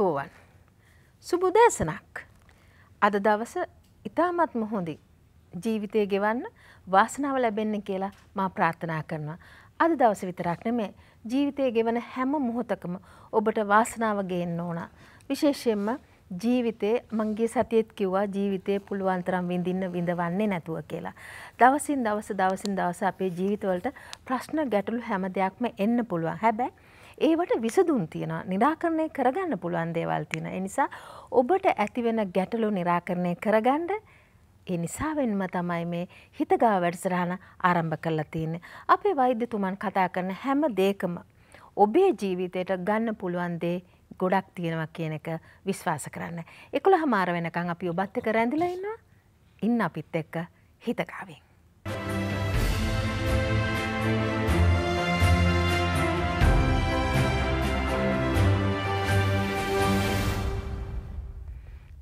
ආයුබෝවන් සුබුදේශනක් අද දවස ඉතාමත් මොහොඳින් ජීවිතය ගෙවන්න වාසනාව ලැබෙන්න කියලා මා ප්‍රාර්ථනා කරනවා අද දවස විතරක් නෙමේ ජීවිතය ගෙවන හැම මොහොතකම ඔබට වාසනාව ගේන්න ඕන විශේෂයෙන්ම ජීවිතේ මංගේ සතියෙත් කිව්වා ජීවිතේ පුළුවන් තරම් විඳින්න විඳවන්නේ නැතුව කියලා. දවසින් දවස දවසින් දවස අපේ ජීවිතවලට ප්‍රශ්න ගැටලු හැම දෙයක්ම එන්න පුළුවන්. හැබැයි ඒවට විසඳුම් තියෙනවා. निराකරණය කරගන්න පුළුවන් දේවල් තියෙනවා. ඒ නිසා ඔබට ඇතිවෙන ගැටලු निराකරණය කරගන්න ඒ නිසාවෙන්ම තමයි මේ හිතගා වැඩසටහන ආරම්භ කරලා තියෙන්නේ. අපේ වෛද්‍යතුමන් කතා කරන හැම දෙයකම ඔබේ ජීවිතයට ගන්න පුළුවන් දේ ගොඩක් තියෙනවා කියන එක විශ්වාස කරන්න. 11 මාර වෙනකන් අපි ඔබත් එක්ක රැඳිලා ඉන්නවා. ඉන්න අපිත් එක්ක හිතගාවෙන්.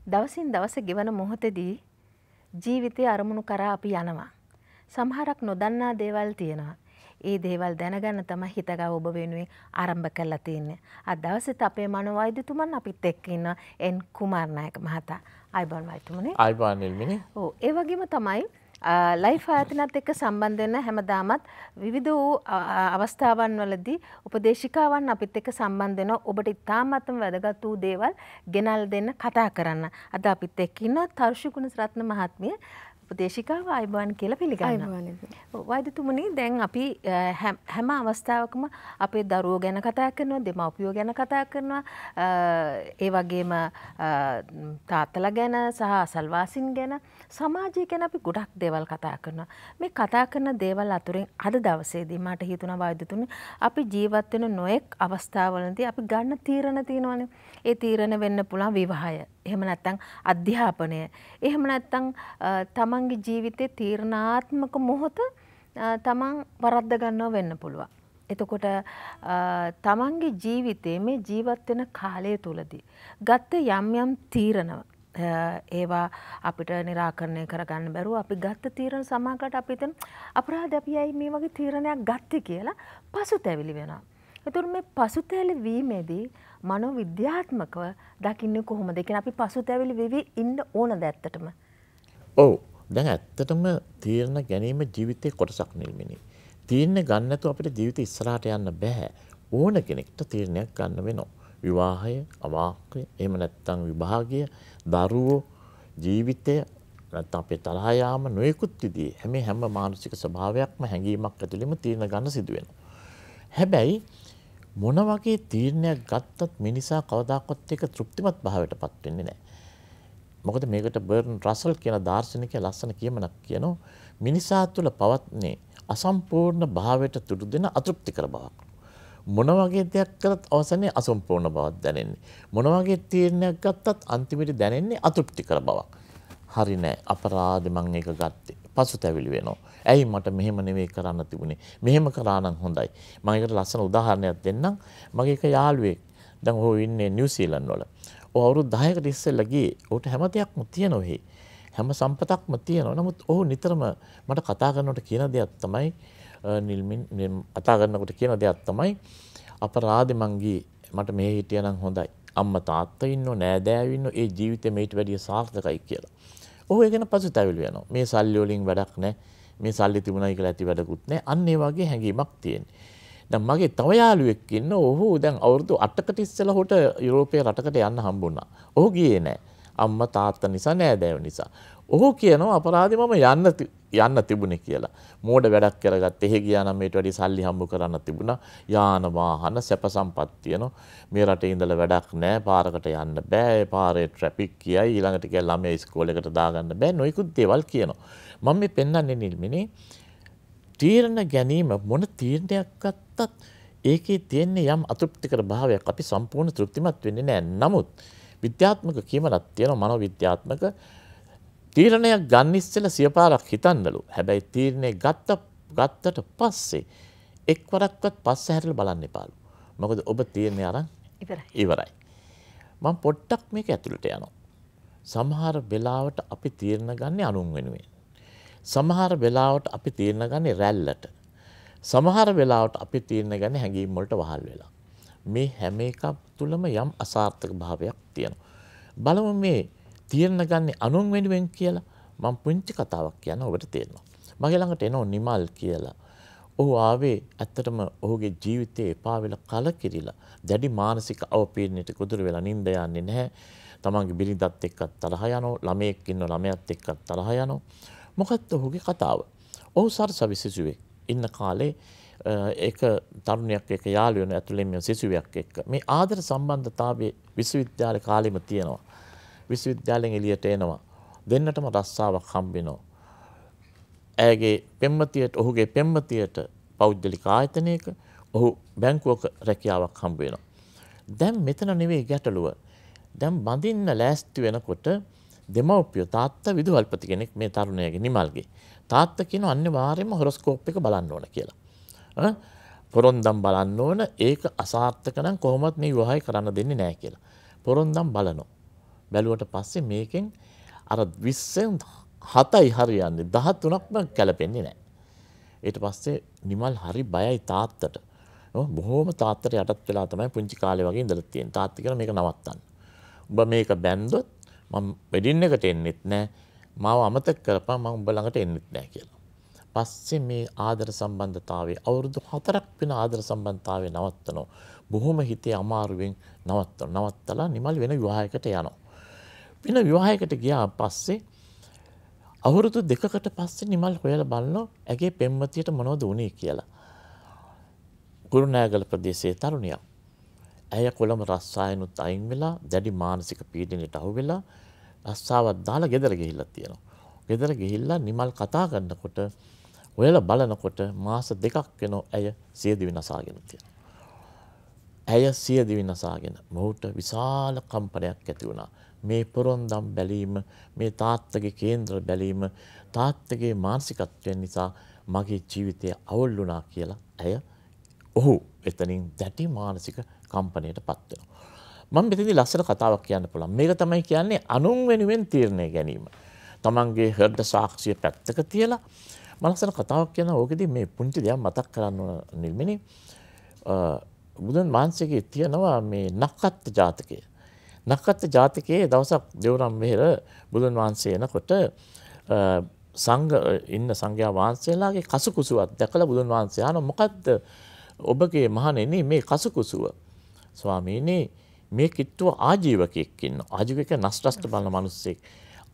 දවසින් දවස ගෙවන මොහොතෙදී ජීවිතය අරමුණු කරා අපි යනවා. සමහරක් නොදන්නා දේවල් තියෙනවා. ඒ දේවල් දැනගන්න තම හිතගව ඔබ වෙනුවෙන් ආරම්භ කරලා තියෙන්නේ. අද දවසෙත් අපේ මනෝවෛද්‍යතුමන් අපිත් එක්ක ඉන්න එන් කුමාරනායක මහතා. අයිබෝන් වෛද්‍යතුමනි. අයිබෝන් නිල්මිනි. ඔව් ඒ වගේම තමයි ලයිෆ් ආයතනත් එක්ක සම්බන්ධ වෙන හැමදාමත් විවිධ වූ අවස්ථාවන් වලදී උපදේශිකාවන් අපිත් එක්ක සම්බන්ධ වෙන ඔබට ඉතාමත්ම වැදගත් වූ දේවල් ගෙනල් දෙන්න කතා කරන්න. අද අපිත් එක්ක ඉන්නවා තර්ෂි ගුණරත්න මහත්මිය උපදේශිකාව අයිබාන් කියලා පිළිගන්නවා. වෛද්‍යතුමනි දැන් අපි හැම අවස්ථාවකම අපේ දරුවෝ ගැන කතා කරනවා, දෙමව්පියෝ ගැන කතා කරනවා, ඒ වගේම තාත්තලා ගැන සහ අසල්වාසීන් ගැන සමාජය ගැන අපි ගොඩක් දේවල් කතා කරනවා. මේ කතා කරන දේවල් අතුරින් අද දවසේදී මට හිතුණා වෛද්‍යතුමනි අපි ජීවත් වෙන නොඑක් අවස්ථාවලදී අපි ගන්න තීරණ තියෙනවානේ. ඒ තීරණ වෙන්න පුළුවන් විවාහය. එහෙම නැත්නම් අධ්‍යාපනය. එහෙම නැත්නම් තමන්ගේ ජීවිතේ තීරණාත්මක මොහොත තමන් වරද්ද ගන්නව වෙන්න පුළුවන්. එතකොට තමන්ගේ ජීවිතයේ මේ ජීවත් වෙන කාලය තුලදී ගත්ත යම් යම් තීරණව ඒවා අපිට නිරාකරණය කරගන්න බැරුව අපි ගත්ත තීරණ සමාකට අපිතන් අපරාධ අපි ඇයි මේ වගේ තීරණයක් ගත්ත කියලා පසු තැවිලි වෙනවා. එතුර මේ පසු තැලි වීමේදී මනෝ විද්‍යාත්මකව දකින්න කොහොම දෙකෙන අපි පසු තැවිලි වෙවී ඉන්න ඕන දැත්තටම. ඔවු දැන් ඇත්තටම තීරණ ගැනීම ජීවිතය කොටසක් නිල්මිනි. තීරණ ගන්නතු අපිට ජීවිත ඉස්සරාට යන්න බැහැ ඕන කෙනෙක්ට තීරණයක් ගන්න වෙනවා. විවාහය අවාක්‍රය එම නැත්තං විභාගය දරුවෝ ජීවිතය නැත්නම් අපේ තරහ යාම නොයෙකුත් විදිහේ හැම හැම මානසික ස්වභාවයක්ම හැඟීමක් ඇතුළෙම තීරණ ගන්න සිදු හැබැයි මොන වගේ තීරණයක් ගත්තත් මිනිසා කවදාකවත් එක තෘප්තිමත් භාවයටපත් වෙන්නේ නැහැ. මොකද මේකට බර්න් රසල් කියන දාර්ශනිකයා ලස්සන කියමනක් කියනවා මිනිසා තුළ පවත්නේ අසම්පූර්ණ භාවයට තුඩු දෙන අතෘප්තිකර බවක්. මොන වගේ දෙයක් කළත් අවසානයේ අසම්පූර්ණ බවක් දැනෙන්නේ. මොන වගේ තීරණයක් ගත්තත් අන්තිමට දැනෙන්නේ අතෘප්තිකර බවක්. හරි නෑ අපරාධ මං එක ගත්තේ. පසුතැවිලි වෙනවා. ඇයි මට මෙහෙම නෙවෙයි කරන්න තිබුණේ. මෙහෙම කරා නම් හොඳයි. මම ඒකට ලස්සන උදාහරණයක් දෙන්නම්. මගේ එක යාළුවෙක් දැන් ඔහු ඉන්නේ නිව්සීලන්ත වල. ඔහු අවුරුදු 10කට ඉස්සෙල්ලා ගියේ. ඔහුට හැම දෙයක්ම තියෙනවා හැම සම්පතක්ම තියෙනවා. නමුත් ඔහු නිතරම මට කතා කරනකොට කියන දෙයක් තමයි නිල්මින් කතා කරනකොට කියන දෙයක් තමයි අපරාධ මංගී මට මේ හිටියනම් හොඳයි අම්ම තාත්තා ඉන්නෝ නෑදෑයෝ ඉන්නෝ ඒ ජීවිතේ මේට වැඩිය සාර්ථකයි කියලා. ඔහු ඒ ගැන පසුතැවිලි වෙනවා. මේ සල්ලි වලින් වැඩක් නෑ. මේ සල්ලි තිබුණයි කියලා ඇති වැඩකුත් නෑ. අන්න ඒ වගේ හැඟීමක් තියෙනවා. දැන් මගේ තව යාළුවෙක් ඉන්න ඔහු දැන් අවුරුදු 8කට ඉස්සෙල්ලා හොට යුරෝපයේ රටකට යන්න හම්බුණා. ඔහු ගියේ නෑ. අම්මා තාත්තා නිසා නෑදෑයෝ නිසා. ඔහු කියනවා අපරාධි මම යන්න යන්න තිබුණේ කියලා. මෝඩ වැඩක් කරගත්ත එහෙ ගියා නම් මේට වැඩි සල්ලි හම්බ කරන්න තිබුණා. යාන වාහන සැප සම්පත් තියෙනවා. මේ රටේ ඉඳලා වැඩක් නැහැ. පාරකට යන්න බෑ. පාරේ ට්‍රැෆික් කියයි. ඊළඟට කියලා ළමයා ඉස්කෝලේකට දාගන්න බෑ. නොයිකුත් දේවල් කියනවා. මම මේ පෙන්වන්නේ නිල්මිනේ තීරණ ගැනීම මොන තීරණයක් ගත්තත් ඒකේ තියෙන්නේ යම් අතෘප්තිකර භාවයක් අපි සම්පූර්ණ තෘප්තිමත් වෙන්නේ නැහැ. නමුත් විද්‍යාත්මක කීමක් තියෙනවා මනෝවිද්‍යාත්මක තීරණයක් ගන්න ඉස්සෙල්ලා සියපාරක් හිතන්නලු. හැබැයි තීරණේ ගත්ත ගත්තට පස්සේ එක්වරක්වත් පස්ස හැරිලා බලන්න එපාලු. මොකද ඔබ තීරණය අරන් ඉවරයි. මම පොට්ටක් මේක ඇතුළට යනවා. සමහර වෙලාවට අපි තීරණ ගන්න අනුන් වෙනුවෙන්. සමහර වෙලාවට අපි තීරණ ගන්නේ රැල්ලට. සමහර වෙලාවට අපි තීරණ ගන්නේ හැඟීම් වලට වහල් වෙලා. මේ හැම එකක් තුළම යම් අසාර්ථක භාවයක් තියෙනවා. බලමු මේ තීරණ ගන්න අනුන් වෙනුවෙන් කියලා මං පුංචි කතාවක් කියන ඔබට තේරෙනවා. මගේ ළඟට එනෝ නිමල් කියලා. ඔහු ආවේ ඇත්තටම ඔහුගේ ජීවිතේ එපා වෙලා කලකිරිලා දැඩි මානසික අවපීඩනයට ගොදුරු වෙලා නිින්ද යන්නේ නැහැ. තමන්ගේ බිරිඳත් එක්කත් තරහ යනවා, ළමයෙක් ඉන්න ළමයාත් එක්කත් තරහ යනවා. මොකක්ද ඔහුගේ කතාව? ඔහු සරසවි සිසුවෙක්. ඉන්න කාලේ ඒක තරුණයක් එක යාළුවෙන ඇතුළෙන් මේ සිසුවෙක් එක්ක මේ ආදර සම්බන්ධතාවයේ විශ්වවිද්‍යාල කාලෙම තියෙනවා. විශ්වවිද්‍යාලයෙන් එළියට එනවා. දෙන්නටම රස්සාවක් හම්බෙනවා. ඇගේ පෙම්මතියට ඔහුගේ පෙම්මතියට පෞද්ගලික ආයතනයක ඔහු බැංකුවක රැකියාවක් හම්බෙනවා. දැන් මෙතන නෙවෙයි ගැටලුව. දැන් බඳින්න ලෑස්ති වෙනකොට දෙමව්පියෝ තාත්තා විදුහල්පති කෙනෙක් මේ තරුණයගේ නිමල්ගේ. තාත්තා කියන අනිවාර්යයෙන්ම හොරොස්කෝප් එක බලන්න ඕන කියලා. ඈ පොරොන්දම් බලන්න ඕන ඒක අසාර්ථක නම් කොහොමත් මේ විවාහය කරන්න දෙන්නේ නැහැ කියලා. පොරොන්දම් බලනවා. බැලුවට පස්සේ මේකෙන් අර 20න් 7යි හරියන්නේ 13ක්ම කැළපෙන්නේ නැහැ. ඊට පස්සේ නිමල් හරි බයයි තාත්තට. බොහොම තාත්තට යටත් වෙලා තමයි පුංචි කාලේ වගේ ඉඳලා තියෙන්නේ. තාත්තා කියන මේක නවත්තන්න. උඹ මේක බැන්දොත් මම වෙඩින් එකට එන්නෙත් නැහැ. මාව අමතක කරපන් මම උඹ ළඟට එන්නෙත් නැහැ කියලා. පස්සේ මේ ආදර සම්බන්ධතාවයේ අවුරුදු 4ක් වෙන ආදර සම්බන්ධතාවය නවත්තනවා. බොහොම හිතේ අමාරුවෙන් නවත්තනවා. නවත්තලා නිමල් වෙන විවාහයකට යනවා. වෙන විවාහයකට ගියා පස්සේ අවුරුදු දෙකකට පස්සේ නිමල් හොයල බලන්නෝ ඇගේ පෙම්මතියට මොනෝද වනේ කියලා. ගුරුණෑගල ප්‍රදේශයේ තරුණයක්. ඇය කොළම රස්සායනුත් අයින් වෙලා දැඩි මානසික පීඩනයට අහු වෙලා රස්සාවත් දාලා ගෙදර ගිහිල්ලත් තියෙනවා. ගෙදර ගිහිල්ලා නිමල් කතා ගන්නකොට ඔයල බලනකොට මාස දෙකක් වෙනෝ ඇය සියදිවි නසාගෙන තියෙන. ඇය සියදිවි නසාගෙන මොහුට විශාල කම්පනයක් ඇති වුණා. මේ පොරොන්දම් බැලීම මේ තාත්තගේ කේන්ද්‍ර බැලීම තාත්තගේ මානසිකත්වයෙන් නිසා මගේ ජීවිතය අවුල් වුණා කියලා ඇය ඔහු එතනින් දැටි මානසික කම්පනයට පත් වෙනවා. මම මෙතනදී ලස්සන කතාවක් කියන්න පුළුවන්. මේක තමයි කියන්නේ අනුන් වෙනුවෙන් තීරණය ගැනීම. තමන්ගේ හෘද සාක්ෂිය පැත්තක තියලා මම ලස්සන කතාවක් කියන ඕකෙදී මේ පුංචි දෙයක් මතක් කරන්න ඕන නිල්මිනේ. බුදුන් වහන්සේගේ තියනවා මේ නක්කත් ජාතකය. නක්කත් ජාතිකයේ දවසක් දෙවරම් මෙහෙර බුදුන් වහන්සේ එනකොට සංග ඉන්න සංඝයා වහන්සේලාගේ කසුකුසුවත් දැකලා බුදුන් වහන්සේ අහන මොකද්ද ඔබගේ මහණෙනි මේ කසුකුසුව ස්වාමීනි මේ කිට්ටුව ආජීවකයෙක් ඉන්න ආජීවක නස්ත්‍රස්ත බලන මිනිස්සෙක්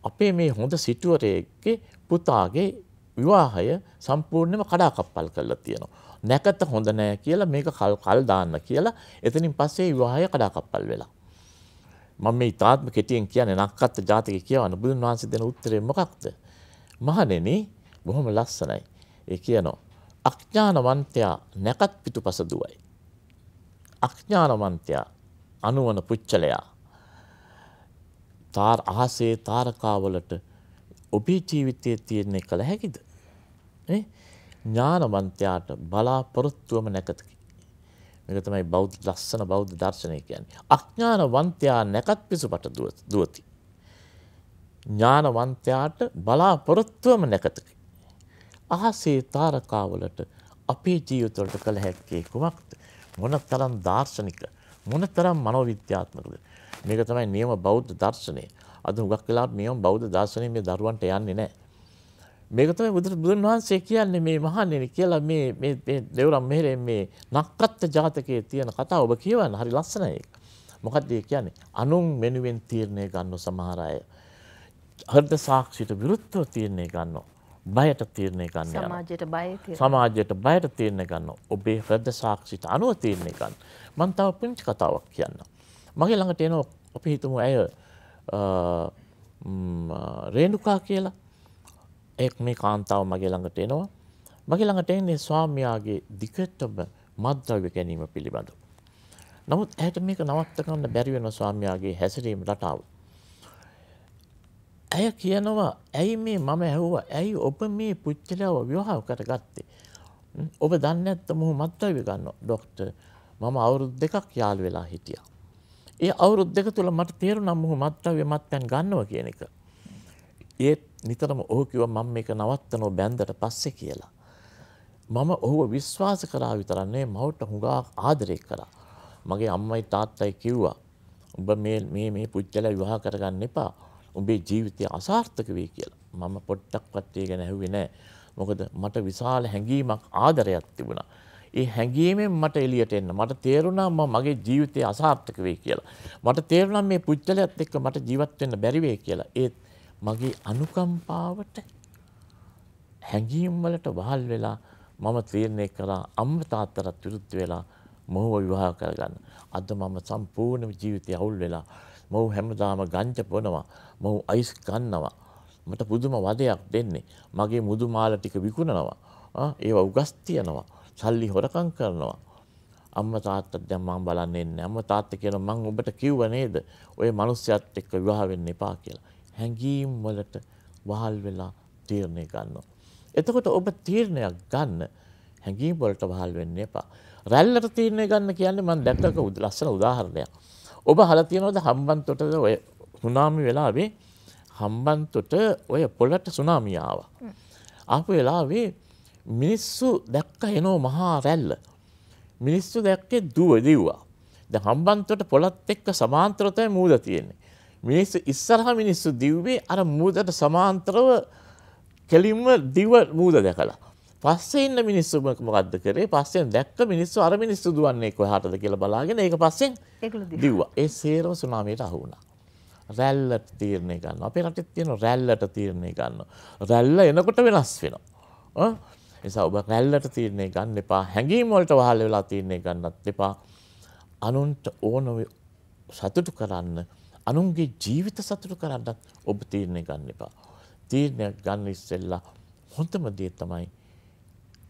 අපේ මේ හොඳ සිටුවරයෙක්ගේ පුතාගේ විවාහය සම්පූර්ණයෙන්ම කඩාකප්පල් කරලා තියෙනවා නැකත හොඳ නෑ කියලා මේක කල් කල් දාන්න කියලා එතනින් පස්සේ විවාහය කඩාකප්පල් වෙලා මම මේ තාත්ම කෙටියෙන් කියන්නේ නක්කත්ත ජාතික කියවන බුදුන් වහන්සේ දෙන උත්තරේ මොකක්ද? මහණෙනි බොහොම ලස්සනයි. ඒ කියනවා අඥානවන්තයා නැකත් පිටුපස දුවයි. අඥානවන්තයා අනුවන පුච්චලයා තාර අහසේ තාරකාවලට ඔබේ ජීවිතයේ තියෙන්නේ කළ හැකිද? ඥානවන්තයාට බලාපොරොත්තුවම නැකතකි. මේක තමයි බෞද්ධ ලස්සන බෞද්ධ දර්ශනය කියන්නේ. අඥානවන්තයා නැකත් පිසුපට දුවති. ඥානවන්තයාට බලාපොරොත්තුවම නැකතකි. අහසේ තාරකාවලට අපේ ජීවිතවලට කළ හැක්කේ කුමක්ද? මොන තරම් දාර්ශනික මොන තරම් මනෝවිද්‍යාත්මකද? මේක තමයි නියම බෞද්ධ දර්ශනය. අද හුඟක් වෙලාවට නියම බෞද්ධ දර්ශනය මේ දරුවන්ට යන්නේ නැහැ. මේකතම බුදුරන් වහන්සේ කියන්නේ මේ මහන්නේෙන කියලා මේ දෙවරම් මෙහෙරෙන් මේ නක්කත්ත ජාතකයේ තියෙන කතා ඔබ කියවන්න හරි ලස්සනය එක. මොකක්දේ කියන්නේ අනුන් මෙනුවෙන් තීරණය ගන්න සමහරය. හර්ද සාක්ෂිට විරුද්ධව තීරණය ගන්න. බයට තීරණය ගන්න සමාජයට බයට තීරණය ගන්න ඔබේ හ්‍රද සාක්ෂිට අනුව තීරණය ගන්න මන්තාව පිංචි කතාවක් කියන්න. මගේ ළඟට එනෝ අපි හිතමු ඇය රේණුකා කියලා එක් මේ කාන්තාව මගේ ළඟට එනවා මගේ ළඟට එන්නේ ස්වාමියාගේ දිගටම මද්ද්‍රව්‍ය ගැනීම පිළිබඳව. නමුත් ඇයට මේක නවත්ත ගන්න බැරි වෙන ස්වාමියාගේ හැසිරීම රටාව. ඇය කියනවා ඇයි මේ මම ඇහුවා ඇයි ඔබ මේ පුච්චලව විවාහ කරගත්තේ. ඔබ දන්න ඇත්ත මුහ මද්ද්‍රව්‍ය ගන්න ඩොක්ට මම අවුරුද් දෙකක් යාල් වෙලා හිටියා. ඒ අවුරුද් දෙක තුළ මට තේරුනම් මුහ මත්ද්‍රව්‍ය මත්පැන් ගන්නව කියන එක. ඒත් නිතරම ඔහු කිව මම මේක නවත්තනෝ බැන්දට පස්සේ කියලා. මම ඔහුව විශ්වාස කරා විතරන්නේ මවට හුඟා ආදරය කරා. මගේ අම්මයි තාත්තයි කිව්වා. උඹ මේ මේ පුච්චල විවාහ කරගන්න එපා. උඹේ ජීවිතය අසාර්ථක වේ කියලා. මම පොට්ටක්වත් ඒ ගැන ඇහුවේ නෑ. මොකද මට විශාල හැඟීමක් ආදරයක් තිබුණා. ඒ හැඟීමෙන් මට එළියට එන්න. මට තේරුණා මම මගේ ජීවිතය අසාර්ථක වෙයි කියලා. මට තේරුණා මේ පුච්චලයත් එක්ක මට ජීවත් වෙන්න බැරි වෙයි කියලා. ඒත් මගේ අනුකම්පාවට හැඟීම් වලට වහල් වෙලා මම තීරණය කළා අම්මා තාත්තට විරුද්ධ වෙලා මොහුව විවාහ කරගන්න. අද මම සම්පූර්ණ ජීවිතය අවුල් වෙලා මොහු හැමදාම ගංජ පොනවා. මොහු අයිස් ගන්නවා. මට පුදුම වදයක් දෙන්නේ. මගේ මුදු මාල ටික විකුණනවා. ඒවා උගස් තියනවා. සල්ලි හොරකම් කරනවා. අම්මා තාත්තට දැන් මම බලන්නේ නැහැ. අම්මා තාත්තා කියලා මම ඔබට කිව්ව නේද? ඔය මිනිස්සයත් එක්ක විවාහ වෙන්න එපා කියලා. හැඟීම් වලට වහල් වෙලා තීරණය ගන්නවා. එතකොට ඔබ තීරණයක් ගන්න හැඟීම් වලට වහල් වෙන්න එපා. රැල්ලට තීරණය ගන්න කියන්නේ මම දැක්කක ලස්සන උදාහරණයක්. ඔබ අහලා තියෙනවද හම්බන්තොටද ඔය සුනාමි වෙලාවේ හම්බන්තොට ඔය පොළට සුනාමිය ආවා. ආපු වෙලාවේ මිනිස්සු දැක්ක එනෝ මහා රැල්ල. මිනිස්සු දැක්කේ දුව දිව්වා. දැන් හම්බන්තොට පොළත් එක්ක සමාන්තරතය මූද තියෙන්නේ. මිනිස්සු ඉස්සරහ මිනිස්සු දිව්වේ අර මූදට සමාන්තරව කෙලින්ම දිව මූද දැකලා. පස්සේ ඉන්න මිනිස්සු මොකද්ද කරේ? පස්සෙන් දැක්ක මිනිස්සු අර මිනිස්සු දුවන්නේ කොහාටද කියලා බලාගෙන ඒක පස්සෙන් දිව්වා. ඒ සේරම සුනාමියට අහු වුණා. රැල්ලට තීරණය ගන්න. අපේ රටේ තියෙන රැල්ලට තීරණය ගන්න. රැල්ල එනකොට වෙනස් වෙනවා. නිසා ඔබ රැල්ලට තීරණය ගන්න එපා. හැඟීම් වලට වහල් වෙලා තීරණය ගන්නත් එපා. අනුන්ට ඕන සතුටු කරන්න අනුන්ගේ ජීවිත සතුටු කරන්නත් ඔබ තීරණය ගන්න එපා. තීරණය ගන්න ඉස්සෙල්ලා හොඳම දේ තමයි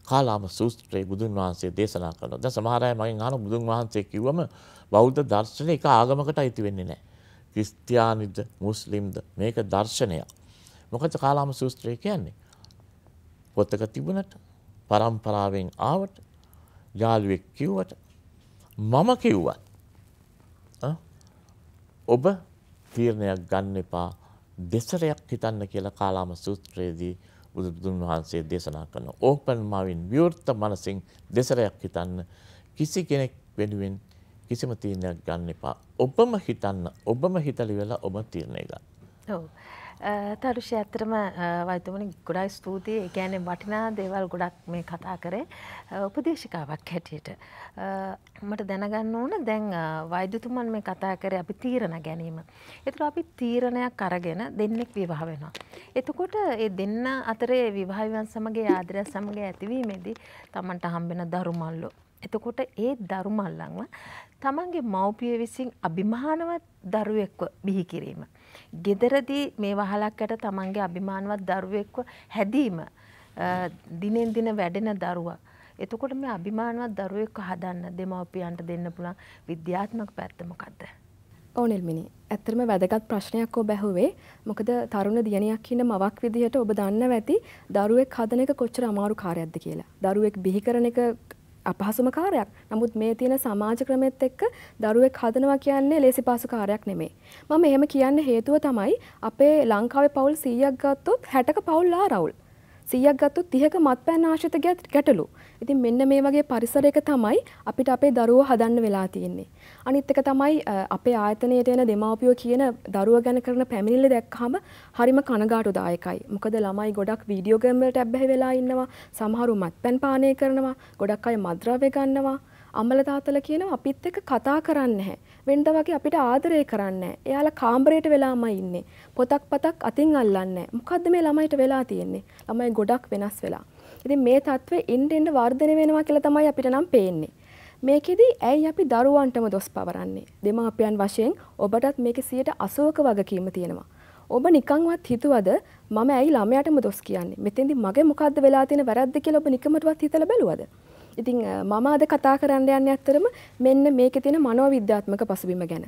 කාලාම සූත්‍රයේ බුදුන් වහන්සේ දේශනා කරනවා. දැන් සමහර අය මගෙන් අහන බුදුන් වහන්සේ කිව්වම බෞද්ධ දර්ශනය එක ආගමකට අයිති වෙන්නේ නැහැ. ක්‍රිස්තියානිද මුස්ලිම්ද මේක දර්ශනයක්. මොකද කාලාම සූත්‍රය කියන්නේ පොතක තිබුණට පරම්පරාවෙන් ආවට යාළුවෙක් කිව්වට මම කිව්වත් ඔබ තීරණයක් ගන්න එපා දෙසරයක් හිතන්න කියලා කාලාම සූත්‍රයේදී බුදුදුන් වහන්සේ දේශනා කරන ඕපන් මාවින් විවෘත මනසින් දෙසරයක් හිතන්න කිසි කෙනෙක් වෙනුවෙන් කිසිම තීරණයක් ගන්න එපා. ඔබම හිතන්න ඔබම හිතලි වෙලා ඔබ තීරණය ගන්න. ඔව්. තරුෂය ඇත්තරම වෛතුමන ගොඩයි ස්තුතියි ඒගැන වටිනා දේවල් ගොඩක් මේ කතා කරේ උපදේශිකාවක් හැටියට. මට දැනගන්න ඕන දැන් වෛද්‍යතුමන් මේ කතා කරේ අපි තීරණ ගැනීම. එතුර අපි තීරණයක් අරගෙන දෙන්නෙක් විවාහ වෙනවා. එතකොට ඒ දෙන්න අතරේ විවාහවිවන් සමගේ ආදරයක් සමග ඇතිවීමේදී තමන්ට හම්බෙන දරුමල්ලෝ එතකොට ඒ ධර්මල්ලංව තමන්ගේ මව්පිය විසින් අභිමානවත් දරුවෙක්ව බිහි කිරීම. ගෙදරදී මේ වහලක්කට තමන්ගේ අභිමානවත් දරුවෙක්ව හැදීම දිනෙන් දින වැඩෙන දරුවා. එතකොට මේ අභිමානවත් දරුවෙක්ව හදන්න දෙමව්පියන්ට දෙන්න පුළුවන් විද්‍යාත්මක පැත්ත මොකද්ද? ඕනෙල්මිනි ඇත්තරම වැදගත් ප්‍රශ්නයක් ඔබ ඇහුවේ මොකද තරුණ දියණියක් ඉන්න මවක් විදිහට ඔබ දන්න ඇති දරුවෙක් හදන එක කොච්චර අමාරු කාර්යයක්ද කියලා. දරුවෙක් බිහි කරන එක අපහසුම කාරයක්. නමුත් මේ තියෙන සමාජ ක්‍රමෙත් එක්ක දරුවෙක් හදනවා කියන්නේ ලේසි පාසු කාර්යයක් නෙමෙයි. මම එහෙම කියන්න හේතුව තමයි අපේ ලංකාවේ පවුල් 100ක් ගත්තොත් 60ක පවුල් ආරවුල්. සියයක් ගත්තු තිහක මත් පෑන් ආශිත ගැත් ගැටලු. ඉතින් මෙන්න මේ වගේ පරිසරයක තමයි අපිට අපේ දරුවෝ හදන්න වෙලා තියෙන්නේ. අනිත් එක තමයි අපේ ආයතනයට එන දෙමාපියෝ කියන දරුවෝ ගැන කරන පැමිණිල්ල දැක්කහම හරිම කනගාටුදායකයි. මොකද ළමයි ගොඩක් වීඩියෝ ගේම් වලට ඇබ්බැහි වෙලා ඉන්නවා. සමහරු මත්පැන් පානය කරනවා. ගොඩක් අය මත්ද්‍රව්‍ය ගන්නවා. අම්මල තාත්තල කියනවා අපිත් එක්ක කතා කරන්නේ නැහැ. වෙනද වගේ අපිට ආදරය කරන්නේ නැහැ. එයාලා කාමරේට වෙලාමයි ඉන්නේ. පොතක් පතක් අතින් අල්ලන්නේ නැහැ. මොකද්ද මේ ළමයිට වෙලා තියෙන්නේ? ළමයි ගොඩක් වෙනස් වෙලා. ඉතින් මේ තත්ත්වය ඉන්න ඉන්න වර්ධනය වෙනවා කියලා තමයි අපිට නම් පේන්නේ. මේකෙදි ඇයි අපි දරුවන්ටම දොස් පවරන්නේ? දෙමාපියන් වශයෙන් ඔබටත් මේකේ 80ක වගකීම තියෙනවා. ඔබ නිකන්වත් හිතුවද මම ඇයි ළමයාටම දොස් කියන්නේ? මෙතෙන්දි මගේ මොකද්ද වෙලා තියෙන වැරද්ද කියලා ඔබ නිකමටවත් හිතලා බැලුවද? ඉතින් මම අද කතා කරන්න යන්න ඇත්තරම මෙන්න මේක තියෙන මනෝ විද්‍යාත්මක පසුබිම ගැන.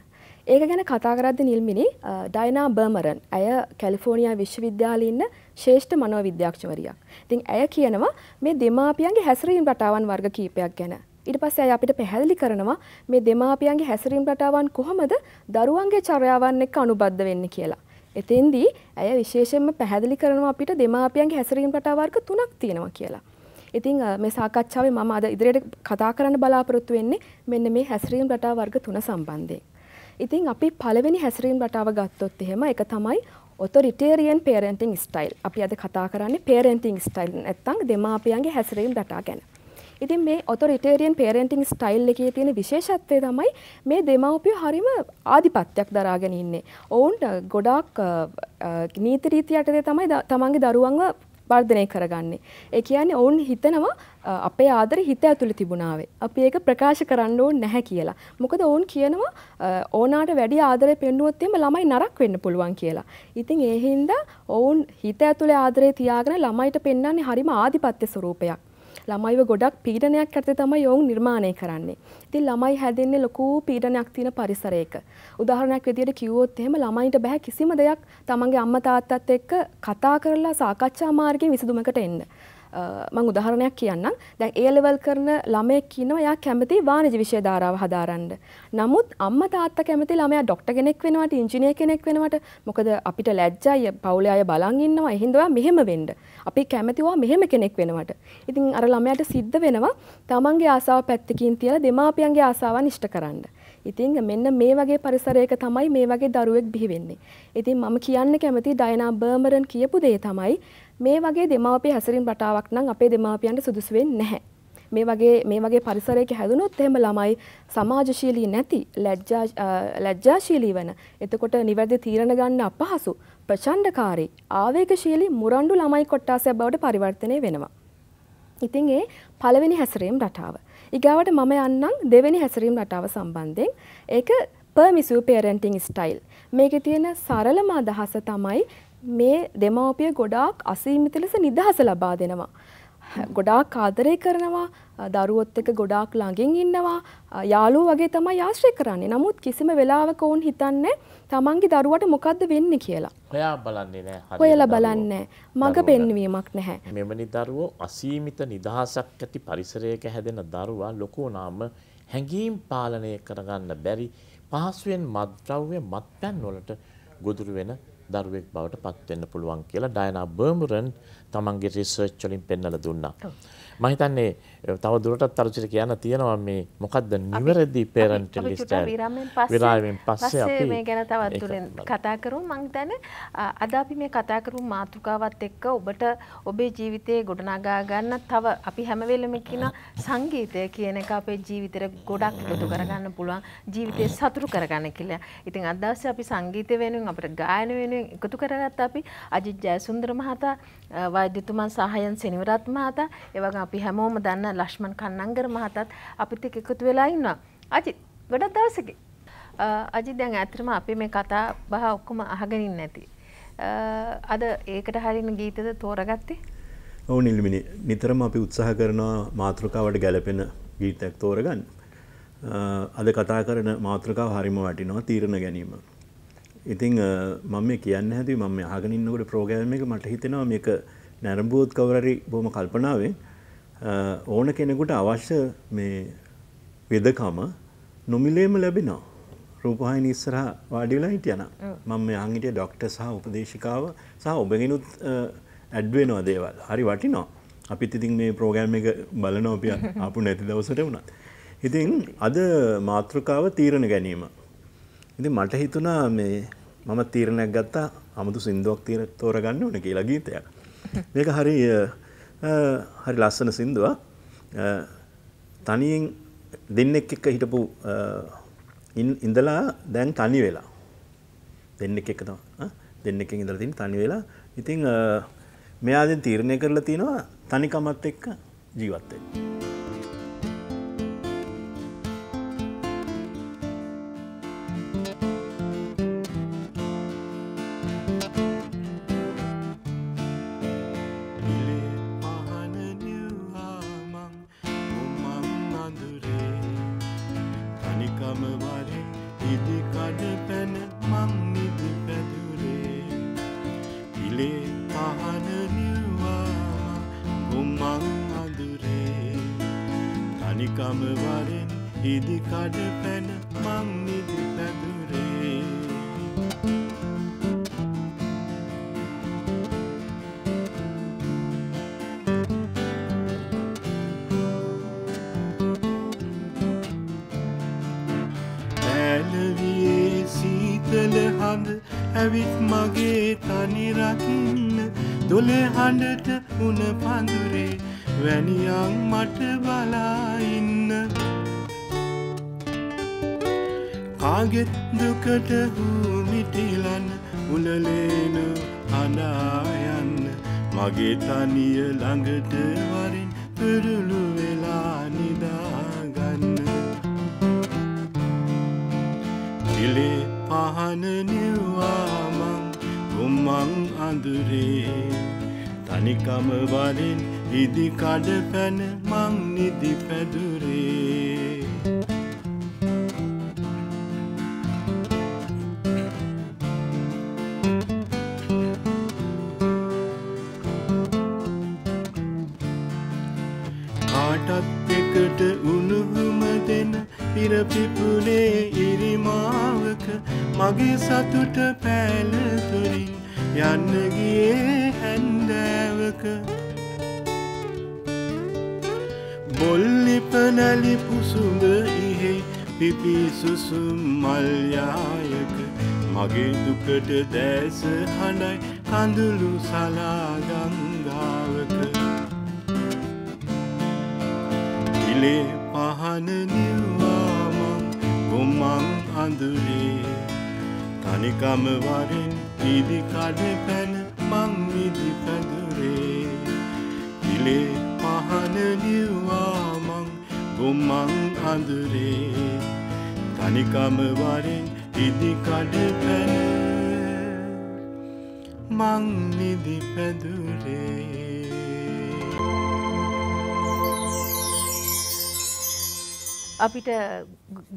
ඒක ගැන කතා කරද්දි නිල්මිනි ඩයිනා බර්මරන් ඇය කැලිෆෝනියා විශ්වවිද්‍යාලයේ ඉන්න ශ්‍රේෂ්ඨ මනෝ විද්‍යාක්ෂවරියක්. ඉතින් ඇය කියනවා මේ දෙමාපියන්ගේ හැසිරීම් රටාවන් වර්ග කීපයක් ගැන. ඊට පස්සේ ඇය අපිට පැහැදිලි කරනවා මේ දෙමාපියන්ගේ හැසිරීම් රටාවන් කොහොමද දරුවන්ගේ චර්යාවන් එක්ක අනුබද්ධ වෙන්නේ කියලා. එතෙන්දී ඇය විශේෂයෙන්ම පැහැදිලි කරනවා අපිට දෙමාපියන්ගේ හැසිරීම් රටාවර්ග තුනක් තියෙනවා කියලා. ඉතින් මේ සාකච්ඡාවේ මම අද ඉදිරියට කතා කරන්න බලාපොරොත්තු වෙන්නේ මෙන්න මේ හැසිරීම් රටා වර්ග තුන සම්බන්ධයෙන්. ඉතින් අපි පළවෙනි හැසිරීම් රටාව ගත්තොත් එහෙම ඒක තමයි ඔතොරිටේරියන් පේරෙන්ටින් ස්ටයිල්. අපි අද කතා කරන්නේ පේරෙන්ටින් ස්ටයිල් නැත්නම් දෙමාපියන්ගේ හැසිරීම් රටා ගැන. ඉතින් මේ ඔතොරිටේරියන් පේරෙන්ටින් ස්ටයිල් එකේ තියෙන විශේෂත්වය තමයි මේ දෙමව්පියෝ හරිම ආධිපත්‍යයක් දරාගෙන ඉන්නේ. ඔවුන්ට ගොඩාක් නීති රීති යටතේ තමයි තමන්ගේ දරුවන්ව වර්ධනය කරගන්නේ. ඒ කියන්නේ ඔවුන් හිතනවා අපේ ආදර හිත ඇතුළේ තිබුණාවේ. අපි ඒක ප්‍රකාශ කරන්න ඕනේ නැහැ කියලා. මොකද ඔවුන් කියනවා ඕනාට වැඩි ආදරේ පෙන්නුවොත් එimhe ළමයි නරක වෙන්න පුළුවන් කියලා. ඉතින් ඒ හින්දා ඔවුන් හිත ඇතුළේ ආදරේ තියාගෙන ළමයිට පෙන්වන්නේ හරිම ආධිපත්‍ය ස්වරූපයක්. ළමයිව ගොඩක් පීඩනයක් ඇතේ තමයි ඔවුන් නිර්මාණය කරන්නේ. ඉතින් ළමයි හැදෙන්නේ ලොකු පීඩනයක් තියෙන පරිසරයක. උදාහරණයක් විදිහට කිව්වොත් එහෙම ළමයින්ට බෑ කිසිම දෙයක් තමන්ගේ අම්මා තාත්තත් එක්ක කතා කරලා සාකච්ඡා මාර්ගයෙන් විසඳුමකට එන්න. මං උදාහරණයක් කියන්නම් දැන් ඒලෙවල් කරන ළමයෙක් කියනවා එයා කැමති වාණිජ විෂය ධාරාව හදාරන්න. නමුත් අම්මා තාත්තා කැමති ළමයා ડોක්ටර් කෙනෙක් වෙනවට ඉංජිනේර කෙනෙක් වෙනවට මොකද අපිට ලැජ්ජයි පවුලේ අය බලන් ඉන්නවා එහෙනම් ඔයා මෙහෙම වෙන්න. අපි කැමති ඔයා මෙහෙම කෙනෙක් වෙනවට. ඉතින් අර ළමයාට සිද්ධ වෙනවා තමන්ගේ ආසාව පැත්තකින් තියලා දෙමාපියන්ගේ ආසාවන් ඉෂ්ට කරන්න. ඉතින් මෙන්න මේ වගේ පරිසරයක තමයි මේ වගේ දරුවෙක් බිහි වෙන්නේ. ඉතින් මම කියන්න කැමති ඩයනා බර්මරන් කියපු දේ තමයි මේ වගේ දෙමාපිය හැසිරීම රටාවක් නම් අපේ දෙමාපියන්ට සුදුසු වෙන්නේ නැහැ. මේ වගේ මේ වගේ පරිසරයක හැදුනොත් එහෙම ළමයි සමාජශීලී නැති ලැජ්ජාශීලී වෙන. එතකොට නිවැරදි තීරණ ගන්න අපහසු ප්‍රචණ්ඩකාරී ආවේගශීලී මුරණ්ඩු ළමයි කොට්ටාසයක් බවට පරිවර්තනය වෙනවා. ඉතින් ඒ පළවෙනි හැසිරීම රටාව. ඉගාවට මම යන්නම් දෙවැනි හැසිරීම් රටාව සම්බන්ධයෙන් ඒක පර්මිසිව් පේරන්ටිං ස්ටයිල්. මේකේ තියෙන සරලම අදහස තමයි මේ දෙමව්පිය ගොඩාක් අසීමිත ලෙස නිදහස ලබා දෙනවා. ගොඩාක් ආදරය කරනවා දරුවොත් එක ගොඩාක් ළඟින් ඉන්නවා යාළුවෝ වගේ තමයි ආශ්‍රය කරන්නේ. නමුත් කිසිම වෙලාවක වුන් හිතන්නේ තමන්ගේ දරුවට මොකද්ද වෙන්නේ කියලා. ඔයා බලන්නේ නැහැ. ඔයලා බලන්නේ මග පෙන්වීමක් නැහැ. මෙවැනි දරුවෝ අසීමිත නිදහසක් ඇති පරිසරයක හැදෙන දරුවා ලොකු වුණාම හැඟීම් පාලනය කරගන්න බැරි පහසුවෙන් මත්ද්‍රව්‍ය මත්පැන් වලට ගොදුරු වෙන දරුවෙක් බවට පත්වෙන්න පුළුවන් කියලා ඩයනා බර්මරන් තමන්ගේ රිසර්ච් වලින් පෙන්වලා දුන්නා. මම හිතන්නේ තව දුරටත් අරුචිට කියන්න තියෙනවා මේ මොකද්ද නිවැරදි පේරන්ට් ලිස්ට් විරාමෙන් පස්සේ අපි මේ ගැන තවත් දුරෙන් කතා කරමු මම හිතන්නේ අද අපි මේ කතා කරමු මාතෘකාවත් එක්ක ඔබට ඔබේ ජීවිතේ ගොඩනගා ගන්න තව අපි හැම වෙලෙම කියන සංගීතය කියන එක අපේ ජීවිතේට ගොඩක් එකතු කරගන්න පුළුවන් ජීවිතේ සතුටු කරගන්න කියලා. ඉතින් අද දවසේ අපි සංගීතය වෙනුවෙන් අපිට ගායන වෙනුවෙන් එකතු කරගත්ත අපි අජිත් ජයසුන්දර මහතා වෛද්‍යතුමන් සහයන් සෙනවිරත් මහතා ඒ වගේම අපි හැමෝම දන්න ලක්ෂ්මන් කන්නංගර මහතත් අපිත් එක්ක එකතු වෙලා ඉන්නවා. අජිත් ගොඩක් දවසකින්. අජිත් දැන් ඇත්තටම අපි මේ කතා බහ ඔක්කොම අහගෙන ඉන්නේ නැති. අද ඒකට හරින ගීතද තෝරගත්තේ? ඔව් නිල්මිනි නිතරම අපි උත්සාහ කරනවා මාතෘකාවට ගැලපෙන ගීතයක් තෝරගන්න. අද කතා කරන මාතෘකාව හරිම වටිනවා තීරණ ගැනීම. ඉතින් මම මේ කියන්න හැදුවේ මම අහගෙන ඉන්නකොට ප්‍රෝග්‍රෑම් එක මට හිතෙනවා මේක නැරඹුවොත් කවුරු හරි බොහොම කල්පනාවෙන් ඕන කෙනෙකුට අවශ්‍ය මේ වෙදකම නොමිලේම ලැබෙනවා. රූපවාහිනී ඉස්සරහා වාඩි වෙලා හිටියනම් මම මේ අංගිටිය ડોක්ටර් සහ උපදේශිකාව සහ ඔබගෙනුත් ඇඩ් වෙනවා දේවල්. හරි වටිනවා. අපිත් ඉතින් මේ ප්‍රෝග්‍රෑම් එක බලනවා අපි ආපු නැති දවසට වුණත්. ඉතින් අද මාතෘකාව තීරණ ගැනීම. ඉතින් මට හිතුණා මේ මම තීරණයක් ගත්තා අමුතු සින්දුවක් තීර තෝරගන්න ඕන කියලා ගීතයක්. මේක හරි හරි ලස්සන සින්දුවක්. තනියෙන් දෙන්නෙක් එක්ක හිටපු ඉඳලා දැන් තනි වෙලා. දෙන්නෙක් එක්ක තමයි. දෙන්නෙක් එක්ක ඉඳලා තින්නේ තනි වෙලා. ඉතින් මෙයා දැන් තීරණය කරලා තිනවා තනිකමත් එක්ක ජීවත් වෙන්න. ඇවිත් මගේ තනිරකින්න දොළේ හඬට උන පඳුරේ වැනියන් මට බලාඉන්න කාගෙත් දුකට හූමිටිලන්න උලලේන අනායන්න මගේ තනිය ළඟට වරින් පෙරුළු වෙලා නිදාගන්න පිළේ අහනනිවාමං ගොම්මං අඳුරේ තනිකම වලින් ඉදිකඩ පැන මං නිදි පැදුරේ යන්නගේ හැන්දෑවක බොල්ලිපනැලි පුසුඳ ඉහෙයි පිපිසුසුම් මල්යායක මගේ දුකට දැස හඬයි කඳුළු සලාගංගාවක ඉලේ පහන නිවාමං ගොම්මං අඳුරේ තනිකම වරින් ඉදි කඩ පැන මං විදි පැදුරේ ඉලේ පහන ලිව්වා මං ගොම්මන් අඳුරේ තනිකම වරෙන් ඉදි කඩ පැන මං නිදි පැදුරේ අපිට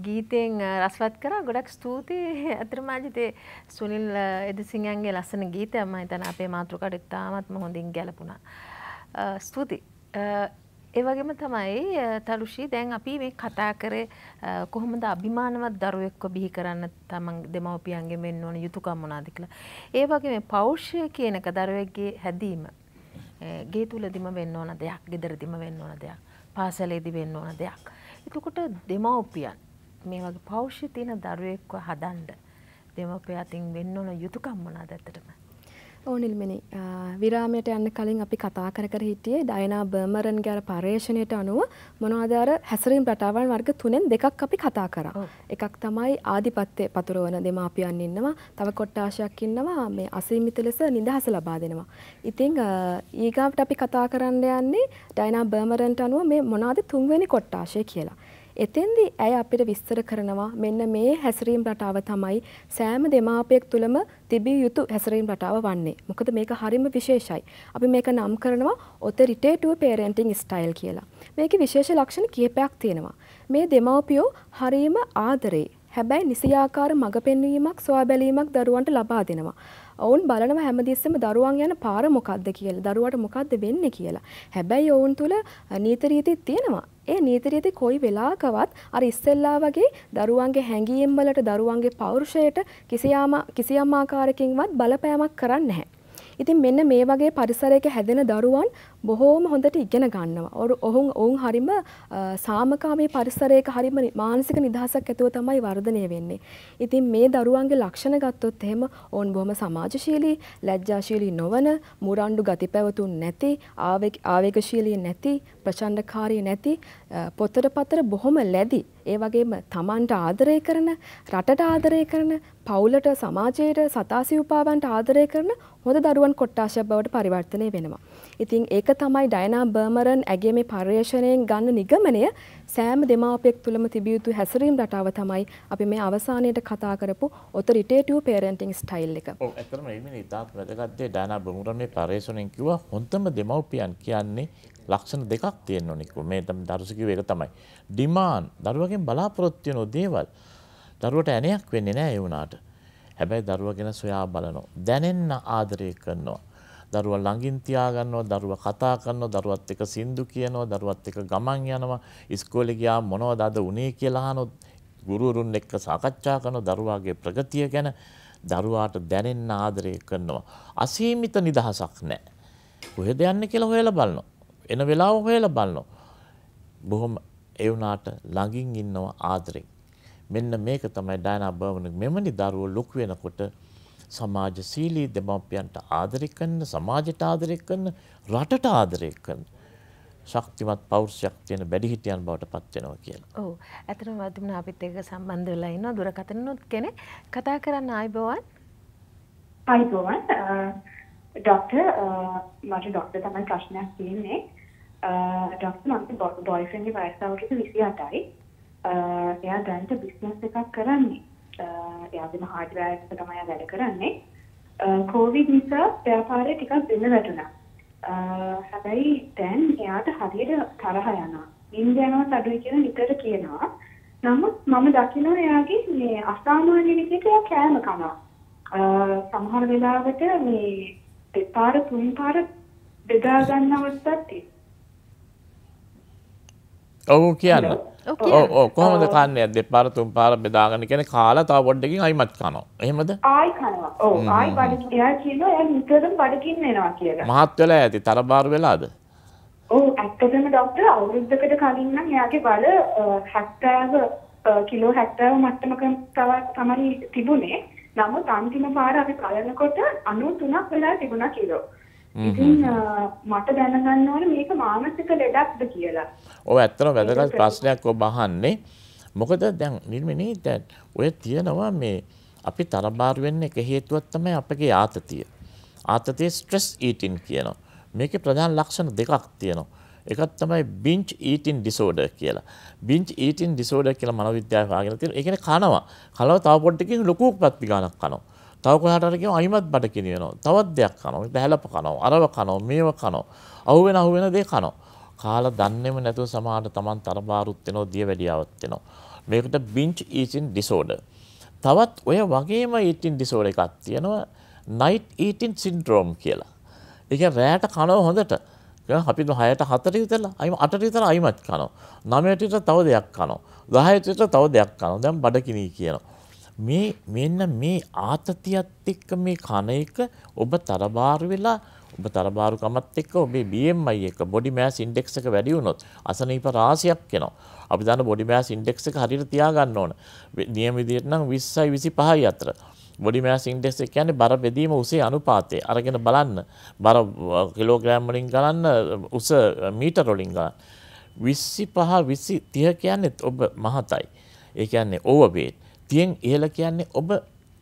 ගීතයෙන් රස්වත් කරා ගොඩක් ස්තුතියි ඇතරම අජිතේ සුනිල් එදසිංහන්ගේ ලස්සන ගීතය මම හිතන අපේ මාතෘකාට ඉතාමත්ම හොඳින් ගැලපුණා. ස්තුති. ඒ වගේම තමයි තලුෂී දැන් අපි මේ කතා කරේ කොහොමද අභිමානවත් දරුවෙක්ව බිහි කරන්න තමන් දෙමව්පියන්ගෙන් වෙන්න ඕන යුතුයකම් මොනවාද කියලා. ඒ වගේ මේ පෞෂ්‍ය කියනක දරුවෙක්ගේ හැදීම ගේ තුලදිම වෙන්න ඕන දෙයක්, ගෙදරදිම වෙන්න ඕන දෙයක්, පාසලේදී වෙන්න ඕන දෙයක්. එතකොට දෙමව්පියන් මේ වගේ පෞෂ්‍ය තියෙන දරුවෙක්ව හදන්න දෙමව්පිය අතින් වෙන්න ඕන යුතුයකම් මොනවාද ඇත්තටම? ඕනිල්මිනි විරාමයට යන්න කලින් අපි කතා කර කර හිටියේ ඩයිනා බර්මරන් ගැර පර්යේෂණයට අනුව මොනවාදාර හැසරීම් රටාවන් වර්ග තුනෙන් දෙකක් අපි කතා කරා. එකක් තමයි ආධිපත්‍ය පතුරවන දෙමාපියන් ඉන්නවා තව කොට්ටාශයක් ඉන්නවා මේ අසීමිත ලෙස නිදහස ලබා දෙනවා. ඉතිං ඊගාවට අපි කතා කරන්න යන්නේ ඩයිනා බර්මරන්ට අනුව මේ මොනාද තුන්වෙනි කොට්ටාශය කියලා. එතෙන්දි ඇය අපිට විස්තර කරනවා මෙන්න මේ හැසිරීම් රටාව තමයි සෑම දෙමාපියෙක් තුළම තිබිය යුතු හැසිරීම් රටාව වන්නේ. මොකද මේක හරිම විශේෂයි. අපි මේක නම් කරනවා ඔතරිටේටුව පේරෙන්ටිං ස්ටයිල් කියලා. මේකේ විශේෂ ලක්ෂණ කිහිපයක් තියෙනවා. මේ දෙමාපියෝ හරීම ආදරේ හැබැයි නිසියාකාර මඟ පෙන්වීමක් සොයා බැලීමක් දරුවන්ට ලබා දෙනවා. ඔවුන් බලනවා හැමතිස්සෙම දරුවන් යන පාර මොකක්ද කියලා. දරුවට මොකක්ද වෙන්නේ කියලා. හැබැයි ඔවුන් තුල නීති රීති තියෙනවා. ඒ නීති රීති කොයි වෙලාවකවත් අර ඉස්සෙල්ලා වගේ දරුවන්ගේ හැඟීම් වලට දරුවන්ගේ පෞරුෂයට කිසියම් කිසියම් ආකාරකින්වත් බලපෑමක් කරන්නේ නැහැ. ඉතින් මෙන්න මේ වගේ පරිසරයක හැදෙන දරුවන් බොහෝම හොඳට ඉගෙන ගන්නවා. ඔවුන් ඔවුන් හරිම සාමකාමී පරිසරයක හරිම මානසික නිදහසක් ඇතුව තමයි වර්ධනය වෙන්නේ. ඉතින් මේ දරුවන්ගේ ලක්ෂණ ගත්තොත් එහෙම ඔවුන් බොහොම සමාජශීලී, ලැජ්ජාශීලී නොවන, මුරණ්ඩු ගති පැවතුම් නැති, ආවේගශීලී නැති, ප්‍රචණ්ඩකාරී නැති පොතට පතර බොහොම ලැදි. ඒ වගේම තමන්ට ආදරය කරන රටට ආදරය කරන පවුලට සමාජයට සතාසිව්පාවන්ට ආදරය කරන හොඳ දරුවන් කොට්ටාශයක් බවට පරිවර්තනය වෙනවා. ඉතින් ඒක තමයි ඩයනා බර්මරන් ඇගේ මේ පර්යේෂණයෙන් ගන්න නිගමනය සෑම දෙමාපෙක් තුළම තිබියයුතු හැසිරීම් රටාව තමයි අපි මේ අවසානයට කතා කරපු ඔත රිටේටව පේරෙන්ටිං ස්ටයිල් එක ඇතරම එම ඉතා ප්‍රදගත්තේ ඩයනා බමුරන් මේ පර්යේෂණයෙන් කිව හොඳම දෙමව්පියන් කියන්නේ ලක්ෂණ දෙකක් තියෙන්න ඕනේ කිව්වා. මේ දරුසිකව එක තමයි. ඩිමාන්ඩ් දරුවගෙන් බලාපොරොත්තු වෙන දේවල් දරුවට ඇණයක් වෙන්නේ නැහැ ඒ වුණාට. හැබැයි දරුවා ගැන සොයා බලනවා. දැනෙන්න ආදරය කරනවා. දරුවා ළඟින් තියාගන්නවා දරුවා කතා කරනවා දරුවත් එක්ක සින්දු කියනවා දරුවත් එක්ක ගමන් යනවා ඉස්කෝලේ ගියා මොනවද අද උනේ කියලා අහනොත් ගුරුවරුන් එක්ක සාකච්ඡා කරන දරුවාගේ ප්‍රගතිය ගැන දරුවාට දැනෙන්න ආදරය කරනවා අසීමිත නිදහසක් නැහැ කොහෙද යන්නේ කියලා හොයලා බලනවා එන වෙලාව හොයලා බලනවා. බොහොම ඒ වුණාට ළඟින් ඉන්නවා ආදරෙන්. මෙන්න මේක තමයි ඩයනා බර්මන් මෙමනි දරුවෝ ලොකු වෙනකොට සමාජශීලී දෙමාපියන්ට ආදරය කරන, සමාජයට ආදරය කරන, රටට ආදරය කරන ශක්තිමත් පෞරුෂයක් තියෙන වැඩිහිටියන් බවට පත් වෙනවා කියලා. ඔව්. ඇත්තටම වදින අපිත් එක්ක සම්බන්ධ වෙලා ඉන්නවා දුරකථනනොත් කෙනෙක් කතා කරන්න ආයිබෝවන්. ආයිබෝවන්. ડોક્ટર મારે ડોક્ટર તમારે પ્રશ્ન પૂછીને ඩොක්ටර් මගේ බොයිෆ්‍රෙන්ඩ්ගේ වයස අවුරුදු 28යි. එයා දැනට බිස්නස් එකක් කරන්නේ. එයාගේම හાર્ඩ්වෙයාර් එක තමයි වැඩ කරන්නේ. කොවිඩ් නිසා ව්‍යාපාරය ටිකක් බිඳ වැටුණා. හැබැයි දැන් එයාට හරියට තරහ යනවා. නිින්ද යනවා අඩුයි කියලා නිතර කියනවා. නමුත් මම දකිනවා එයාගේ මේ අසාමාන්‍ය විදිහට එයා කෑම කනවා. සමහර වෙලාවට මේ දෙපාර තුන් පාර බෙදා ගන්න අවස්ථාත් තියෙනවා. ඔවු කියන්න කොහොමද කන්න ඇද පාර තුම් පාර බෙදාගන කෙන කාලා තා බොඩ්ඩකින් අයිමත් කනෝ එහෙමද මහත්වල ඇති තරබාර වෙලාද ඇත්තටම ඩොක්ටර් අවුරුද්දකට කලින් නම් එයාගේ බල 70 කිලෝ 70 මට්ටමක තමයි තිබුණේ. නමුත් අන්තිම පාර අපි බලනකොට 93ක් වෙලා තිබුණා කිලෝ. ඉතින් මට දැනගන්න ඕනේ මේක මානසික ලෙඩක්ද කියලා. ඔව් ඇත්තටම වැදගත් ප්‍රශ්නයක් ඔබ අහන්නේ. මොකද දැන් නිර්මිනී දැන් ඔය තියනවා මේ අපි තරබාර වෙන්න එක හේතුවක් තමයි අපගේ ආතතිය. ආතතිය ස්ට්‍රෙස් ඊටින් කියනවා. මේකේ ප්‍රධාන ලක්ෂණ දෙකක් තියෙනවා. එකක් තමයි binge eating disorder කියලා. binge eating disorder කියලා මනෝවිද්‍යාවේ හොයාගෙන තියෙන. ඒ කියන්නේ කනවා. කලව තව පොඩ්ඩකින් ලොකු උපත්ති ගානක් කනවා. තව කොහට අරගෙන අයිමත් බඩ කිනියනවා. තවත් දෙයක් කනවා. දැහැලප කනවා. අරව කනවා. මේව කනවා. අහු වෙන අහු වෙන දේ කනවා. කාලා දන්නේම නැතුව සමහරට Taman තරබාරුත් වෙනවා, දියවැඩියාවත් වෙනවා. මේකට binge eating disorder. තවත් ඔය වගේම eating disorder එකක් තියෙනවා night eating syndrome කියලා. ඒ කියන්නේ රැයට කනවා හොඳට. අපි හයට හතර විතරලා අයිම අට විතර අයිමත් කනවා. නමයට තව දෙයක් කනවා. දහයට තව දෙයක් කනවා. දැන් බඩ කිනී කියනවා. මේ මෙන්න මේ ආතතියත් එක්ක මේ කන එක ඔබ තරබාරු වෙලා ඔබ තරබාරුකමත් එක්ක ඔබේ BMI එක බොඩි මෑස් ඉන්ඩෙක්ස් එක වැඩි වුණොත් අසනීප රාශියක් එනවා. අපි දන්න බොඩි මෑස් ඉන්ඩෙක්ස් එක හරියට තියාගන්න ඕන. නියම විදිහට නම් 20යි 25යි අතර. බොඩි මෑස් ඉන්ඩෙක්ස් එක කියන්නේ බර බෙදීම උසේ අනුපාතය. අරගෙන බලන්න. බර කිලෝග්‍රෑම් වලින් ගණන්න උස මීටර වලින් ගණන්න. 25 20 30 කියන්නේ ඔබ මහතයි. ඒ කියන්නේ ඕවර්වේට්. තියෙන් ඉහල කියන්නේ ඔබ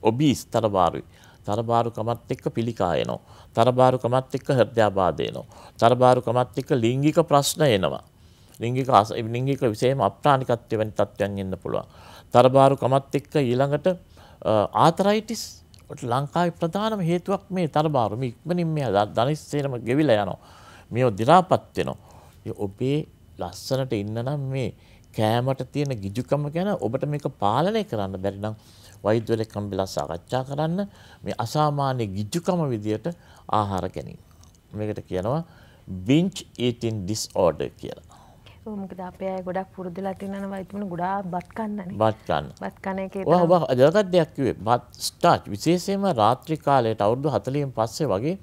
ඔබීස් තරබාරුයි. තරබාරුකමත් එක්ක පිළිකා එනවා. තරබාරුකමත් එක්ක හෘදයාබාධය එනවා. තරබාරුකමත් එක්ක ලිංගික ප්‍රශ්න එනවා. ලිංගික ලිංගික විශේෂම අප්‍රාණිකත්වය වැනි තත්ත්වයන් එන්න පුළුවන්. තරබාරුකමත් එක්ක ඊළඟට ආතරයිටිස් ලංකාවේ ප්‍රධානම හේතුවක් මේ තරබාරු. මේ ඉක්මනින් මේ ධනිස්සේනම ගෙවිලා යනවා. මේව දිරාපත් වෙනවා. ඔබේ ලස්සනට ඉන්න නම් මේ කෑමට තියෙන ගිජුකම ගැන ඔබට මේක පාලනය කරන්න බැරි නම් වෛද්‍යවරයෙක් හම්බෙලා සාකච්ඡා කරන්න මේ අසාමාන්‍ය ගිජුකම විදියට ආහාර ගැනීම. මේකට කියනවා binge eating disorder කියලා. මොකද අපේ අය ගොඩක් පුරුදුලා තියෙනවා වෛද්‍යමුණ ගොඩාක් බත් කන්නනේ. බත් කන්න. බත් කන එකේ ඔව් ඔව් අදකට දෙයක් කිව්වේ බත් ස්ටාර්ච් විශේෂයෙන්ම රාත්‍රී කාලයට අවුරුදු 40න් පස්සේ වගේ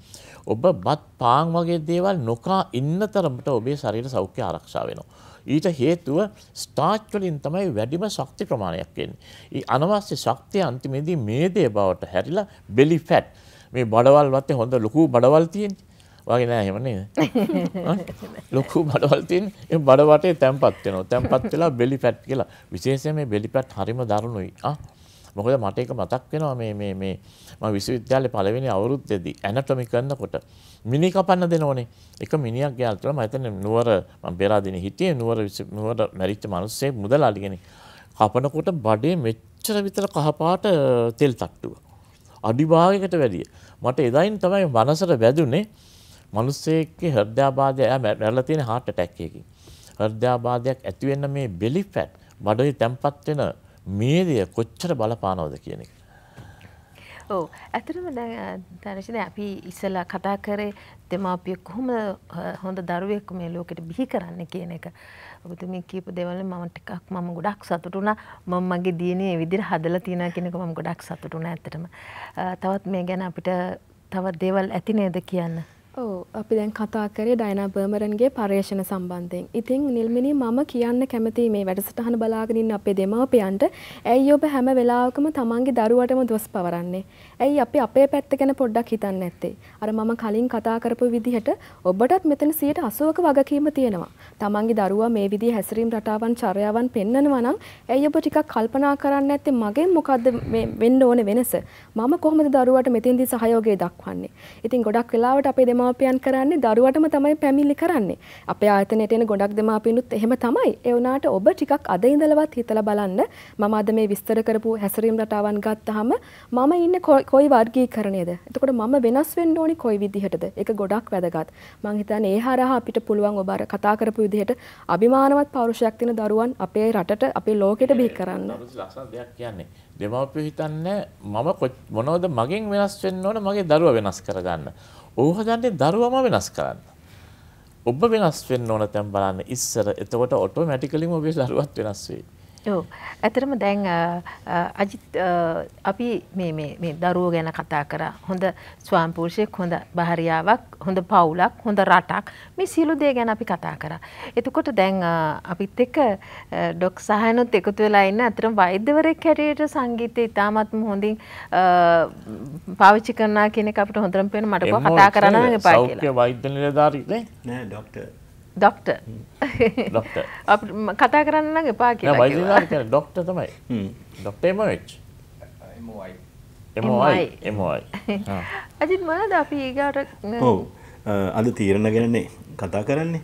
ඔබ බත් පාන් වගේ දේවල් නොකා ඉන්න තරමට ඔබේ ශරීර සෞඛ්‍ය ආරක්ෂා වෙනවා. ඊට හේතුව ස්ටාච් වලින් තමයි වැඩිම ශක්ති ප්‍රමාණයක් එන්නේ. ඒ අනවශ්‍ය ශක්තිය අන්තිමේදී මේදේ බවට හැරිලා බෙලි ෆැට් මේ බඩවල් වත්තේ හොඳ ලොකු බඩවල් තියෙන්නේ. වගේ නෑ එහෙම නේද? ලොකු බඩවල් තියෙන්නේ. ඒ බඩ වටේ තැම්පත් වෙනවා. තැම්පත් වෙලා බෙලි ෆැට් කියලා. විශේෂයෙන් මේ බෙලි ෆැට් හරිම දරුණුයි. ආ මොකද මට ඒක මතක් වෙනවා මේ මේ මේ මම විශ්වවිද්‍යාලේ පළවෙනි අවුරුද්දේදී ඇනටොමි කරනකොට මිනි කපන්න දෙනෝනේ. එක මිනිහක් ගෙයල් තුළ මම හිතන්නේ නුවර මම පෙරාදෙන හිටියේ නුවර නුවර මැරිච්ච මිනිස්සේ මුදලාලි කෙනෙක්. කපනකොට බඩේ මෙච්චර විතර කහපාට තෙල් තට්ටුව. අඩි භාගයකට වැඩිය. මට එදායින් තමයි මනසට වැදුනේ මිනිස්සෙක්ගේ හෘදයාබාධය එයා මැරලා තියෙන heart attack එකකින්. හෘදයාබාධයක් ඇති වෙන්න මේ belly fat බඩේ තැම්පත් වෙන මේ දේ කොච්චර බලපානවද කියන එක. ඔව් ඇතරම දැනශද අපි ඉස්සල කතා කරේ දෙමාපිය කොහොම හොඳ දරුවෙක් මේ ලෝකෙට බිහි කරන්න කියන එක ඔබතුමි කීපු දෙවලින් මම ටිකක් මම ගොඩක් සතුටුනා මම මගේ දියණිය විදිහට හදලා තියනා කියන එක මම ගොඩක් සතුටුනා ඇත්තටම තවත් මේ ගැන අපිට තවත් දේවල් ඇති නේද කියන්න ඕ අපි දැන් කතා කරේ ඩයිනා බර්මරන්ගේ පර්යේෂණ සම්බන්ධයෙන්. ඉතින් නිල්මිනි මම කියන්න කැමති මේ වැඩසටහන බලාගෙන ඉන්න අපේ දෙමාපියන්ට ඇයි ඔබ හැම වෙලාවකම තමන්ගේ දරුවටම දොස් පවරන්නේ? ඇයි අපි අපේ පැත්ත ගැන පොඩ්ඩක් හිතන්න ඇත්තේ. අර මම කලින් කතා කරපු විදිහට ඔබටත් මෙතන 80%ක වගකීම තියෙනවා. තමන්ගේ දරුවා මේ විදිහේ හැසිරීම් රටාවන් චර්යාවන් පෙන්නනවා නම් ඇයි ඔබ ටිකක් කල්පනා කරන්න ඇත්තේ මගෙන් මොකද්ද මේ වෙන්න ඕනේ වෙනස? මම කොහොමද දරුවාට මෙතෙන්දී සහයෝගය දක්වන්නේ? ඉතින් ගොඩක් වෙලාවට අපේ දෙමාපියන් කරන්නේ දරුවටම තමයි පැමිණිලි කරන්නේ. අපේ ආයතනයට එන ගොඩක් දෙමාපියනුත් එහෙම තමයි. ඒ වුණාට ඔබ ටිකක් අද ඉඳලවත් හිතලා බලන්න මම අද මේ විස්තර කරපු හැසිරීම් රටාවන් ගත්තාම මම ඉන්නේ කොයි වර්ගීකරණයද එතකොට මම වෙනස් වෙන්න ඕනි කොයි විදිහටද ඒක ගොඩක් වැදගත් මං හිතන්නේ ඒ හරහා අපිට පුළුවන් ඔබ අර කතා කරපු විදිහට අභිමානවත් පෞරුෂයක් තියෙන දරුවන් අපේ රටට අපේ ලෝකෙට බිහි කරන්න ලස්සන දෙයක් කියන්නේ දෙමාපියෝ හිතන්නේ මම මොනවද මගෙන් වෙනස් වෙන්න ඕන මගේ දරුවා වෙනස් කරගන්න ඔව් හදන්නේ දරුවම වෙනස් කරන්න ඔබ වෙනස් වෙන්න ඕන තැන් බලන්න ඉස්සර එතකොට ඔටෝමැටිකලිම ඔබේ දරුවත් වෙනස් වෙයි ඔව් ඇතරම දැන් අජිත් අපි මේ දරුවෝ ගැන කතා කරා හොඳ ස්වාම්පූර්ෂයෙක් හොඳ භාරියාවක් හොඳ පවුලක් හොඳ රටක් මේ සියලු දේ ගැන අපි කතා කරා. එතකොට දැන් අපිත් එක්ක ඩොක් සහයනොත් එකතු වෙලා ඉන්න අතරම වෛද්‍යවරයෙක් හැටියට සංගීතය ඉතාමත්ම හොඳින් පාවිච්චි කරනවා කියන එක අපිට හොඳටම පේන මට කතා කරන්න එපා කියලා. සෞඛ්‍ය වෛද්‍ය නිලධාරීනේ නෑ ડોක්ටර් ඩොක්ට hmm. කතා කරන්න එපා කිය ඩොක්ට තමයි ඩොක්ටේම වෙච් එමයි එමයි ඇජත් මනද අපි ඒගාට ඔව අද තීරණ ගැනන්නේ කතා කරන්නේ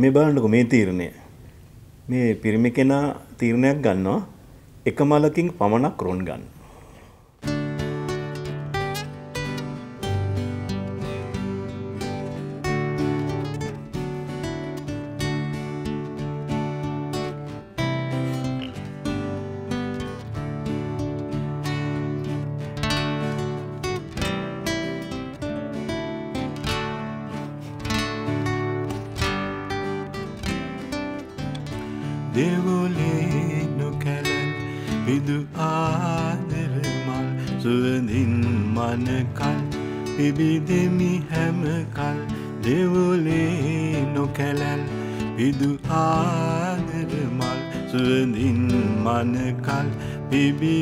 මේ බලන්නකු මේ තීරණය මේ පිරිමි කෙනා තීරණයක් ගන්නවා එක මලකින් පමණක් රොන් ගන්න මිහිදු ආදරමල් සුවඳින් මනකල් පිබිදෙමි හැමකල් දෙවුලේ නොකැලැල් විදු ආදරමල් සුවඳින් මනකල් පිබි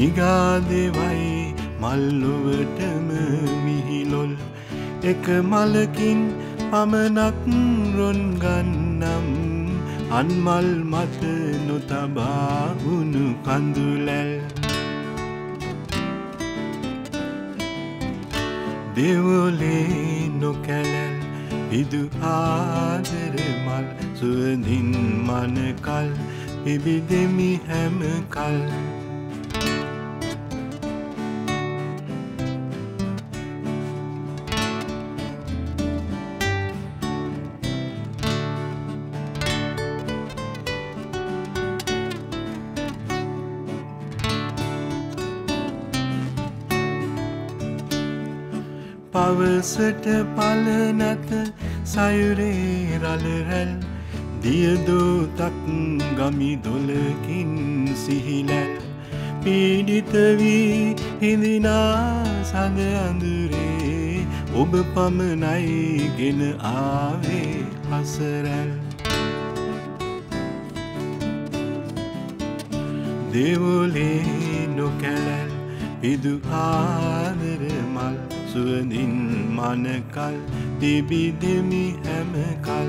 නිගා දෙවයි මල්ලුවටම මිහිලොල් එක මලකින් පමණක් රොන්ගන්නම් අන්මල් මත නොතබා වුණු කඳුලැල් දෙවොලේ නොකැලැල් ඉදු ආදර මල් සුවඳින් මනකල් පිබිදෙමි හැමකල් උසට පල නැත සයුරේ රලරැල් දියදූතක් ගමි දොලකින් සිහිලැල් පීඩිතවී හිඳනා සඳ අඳුරේ ඔබ පමණයි ගෙන ආවේ හසරැල් දෙවුලේ නොකැලැල් පිදු ආදර මල් සුවඳින් මනකල් තිබිදෙමි හැමකල්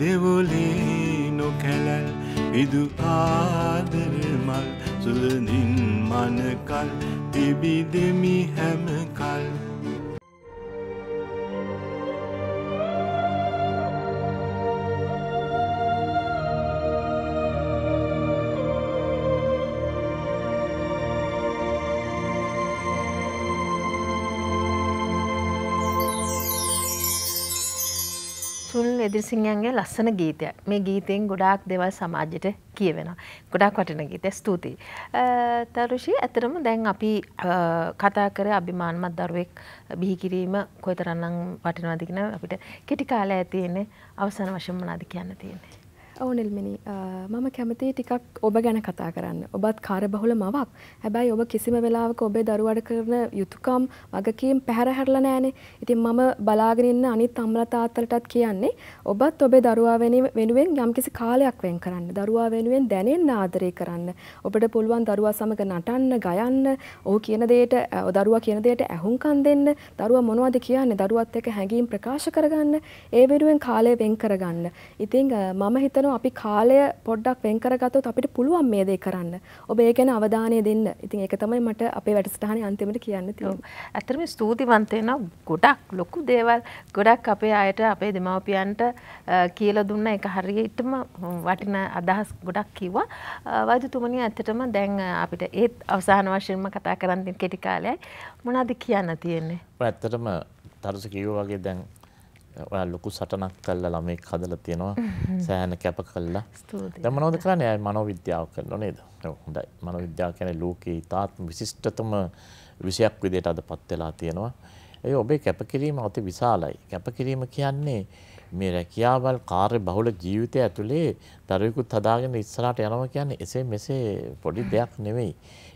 දෙවොලේ නොකැලැල් විදු ආදරමල් සුවඳින් මනකල් තිබිදෙමි හැමකල් දිසිංයන්ගේ ලස්සන ගීතයක් මේ ගීතයෙන් ගොඩාක් දෙවල් සමාජයට කියවෙන ගොඩක් වටින ගීතය ස්තුතියි. තරුෂි ඇතරම දැන් අපි කතා කර අභිමානමත් දරුවෙක් බිහිකිරීම කොයිතරන්නම් වටිනවාදිගෙන අපිට කෙටි කාලය ඇතියන්නේ අවසන වශයෙන් මනාද කියන්න තියන්නේ. ඔවුනිල්මිනි මම කැමති ටිකක් ඔබ ගැන කතා කරන්න ඔබත් කාරබහුල මවක් හැබැයි ඔබ කිසිම වෙලාවක ඔබේ දරුවට කරන යුතුකම් වගකීම් පැහැරහැරලා නෑනේ ඉතින් මම බලාගෙනන්න අනිත් අම්ලතාත්තලටත් කියන්නේ ඔබත් ඔබේ දරුවා වෙනුවෙන් යම් කිසි කාලයක් වෙන් කරන්න දරුවා වෙනුවෙන් දැනෙන් ආදරය කරන්න ඔබට පුළුවන් දරුවා සමඟ නටන්න ගයන්න ඔහු කියන දේට දරුවා කියන දේට ඇහුම්කන් දෙන්න දරුවා මොනවද කියන්නේ දරුවත් එක හැඟීම් ප්‍රකාශ කරගන්න ඒ වෙනුවෙන් කාලය වෙන් කරගන්න ඉතිං මම හිතන හිතනවා අපි කාලය පොඩ්ඩක් වෙන් කරගත්තොත් අපිට පුළුවන් මේ දේ කරන්න. ඔබ ඒ ගැන අවධානය දෙන්න. ඉතින් ඒක තමයි මට අපේ වැඩසටහනේ අන්තිමට කියන්න තියෙන්නේ. ඇත්තටම ස්තුතිවන්ත වෙනවා. ගොඩක් ලොකු දේවල් ගොඩක් අපේ අයට අපේ දෙමව්පියන්ට කියලා දුන්න එක හරියටම වටින අදහස් ගොඩක් කිව්වා. වෛද්‍යතුමනි ඇත්තටම දැන් අපිට ඒත් අවසාන වශයෙන්ම කතා කරන්න කෙටි කාලයයි. මොනවද කියන්න තියෙන්නේ? ඇත්තටම තරුස කිව්වා වගේ දැන් ඔයා ලොකු සටනක් කරලා ළමෙක් හදලා තියෙනවා සෑහෙන කැප කළා. දැන් මොනවද කරන්නේ? අය මනෝවිද්‍යාව කරනවා නේද? ඔව් හොඳයි. මනෝවිද්‍යාව කියන්නේ ලෝකේ තාත් විශිෂ්ටතම විෂයක් විදිහට අදපත් වෙලා තියෙනවා. ඒ ඔබේ කැපකිරීම අති විශාලයි. කැපකිරීම කියන්නේ මේ රැකියාවල් කාර්ය බහුල ජීවිතය ඇතුලේ දරුවෙකුත් හදාගෙන ඉස්සරහට යනවා කියන්නේ එසේ මෙසේ පොඩි දෙයක් නෙවෙයි.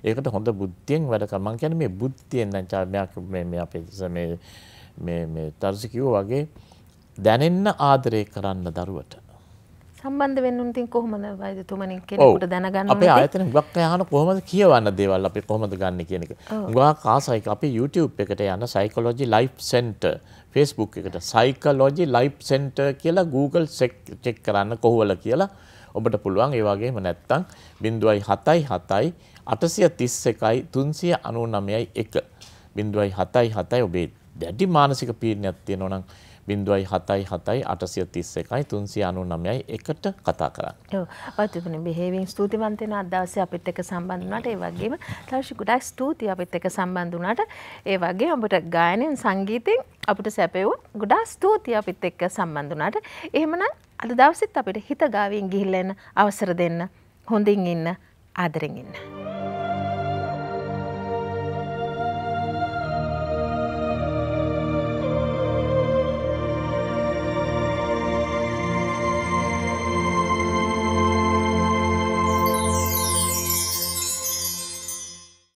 ඒකට හොඳ බුද්ධියෙන් වැඩ කර මං කියන්නේ මේ බුද්ධියෙන් දැන් චාර්මයක් මේ මේ අපේ මේ මේ මේ තර්ස කිව්වා වගේ දැනෙන්න ආදරය කරන්න දරුවට සම්බන්ධ වෙන්න උන්තින් කොහොමද වෛද්‍යතුමනි කෙනෙකුට දැනගන්න ඕනේ අපේ ආයතන හුඟක් අයහන කොහොමද කියවන්න දේවල් අපි කොහොමද ගන්න කියන එක හුඟක් ආසයි අපි YouTube එකට යන Psychology Life Center Facebook එකට Psychology Life Center කියලා Google check කරන්න කොහොමද කියලා ඔබට පුළුවන් ඒ වගේම නැත්තම් 0.77 අටසිය තිස් එකයි තුන්සිය අනු නමයයි එක බින්දුවයි හතයි හතයි ඔබේ දැඩි මානසික පීඩනයක් තියෙනවා නම් බින්දුවයි හතයි හතයි අටසිය තිස්ස එකයි තුන්සිය අනු නමයයි එකට කතා කරන්න ඔතිබන බෙහේවින් ස්තුතිවන්තෙන අදවස අපිත් එක සම්බන්ධනට ඒ වගේම තර්ශි ගුඩක් ස්තුති අපිත් එක සම්බන්ධනට ඒ වගේ ඔබට ගායනෙන් සංගීතෙන් අපට සැපවූ ගුඩා ස්තුති අපිත් එක්ක සම්බන්ධනට එහෙමන අද දවසිත් අපිට හිතගාවින් ගිහිල්ලෙන් අවසර දෙන්න හොඳින් ඉන්න ආදරෙන් ඉන්න.